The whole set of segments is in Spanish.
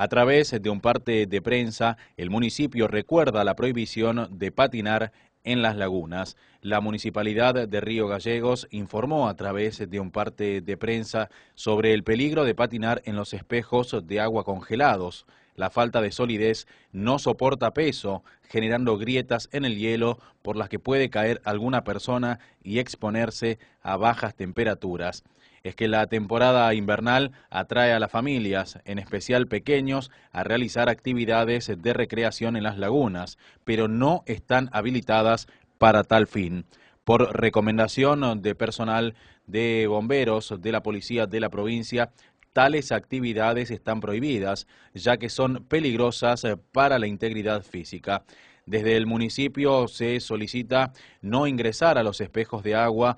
A través de un parte de prensa, el municipio recuerda la prohibición de patinar en las lagunas. La municipalidad de Río Gallegos informó a través de un parte de prensa sobre el peligro de patinar en los espejos de agua congelados. La falta de solidez no soporta peso, generando grietas en el hielo por las que puede caer alguna persona y exponerse a bajas temperaturas. Es que la temporada invernal atrae a las familias, en especial pequeños, a realizar actividades de recreación en las lagunas, pero no están habilitadas para tal fin. Por recomendación de personal de bomberos de la policía de la provincia, tales actividades están prohibidas, ya que son peligrosas para la integridad física. Desde el municipio se solicita no ingresar a los espejos de agua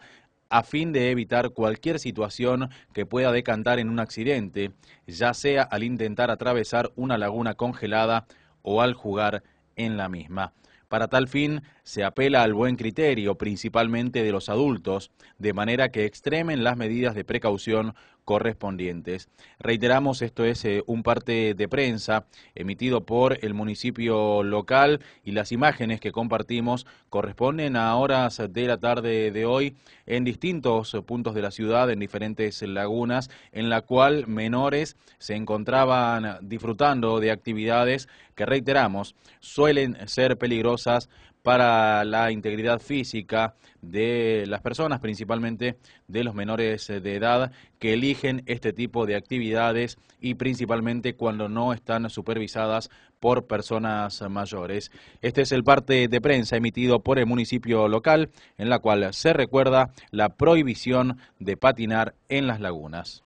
a fin de evitar cualquier situación que pueda decantar en un accidente, ya sea al intentar atravesar una laguna congelada o al jugar en la misma. Para tal fin, se apela al buen criterio, principalmente de los adultos, de manera que extremen las medidas de precaución correspondientes. Reiteramos, esto es eh, un parte de prensa emitido por el municipio local y las imágenes que compartimos corresponden a horas de la tarde de hoy en distintos puntos de la ciudad, en diferentes lagunas, en la cual menores se encontraban disfrutando de actividades que reiteramos suelen ser peligrosas para la integridad física de las personas, principalmente de los menores de edad que eligen este tipo de actividades y principalmente cuando no están supervisadas por personas mayores. Este es el parte de prensa emitido por el municipio local en la cual se recuerda la prohibición de patinar en las lagunas.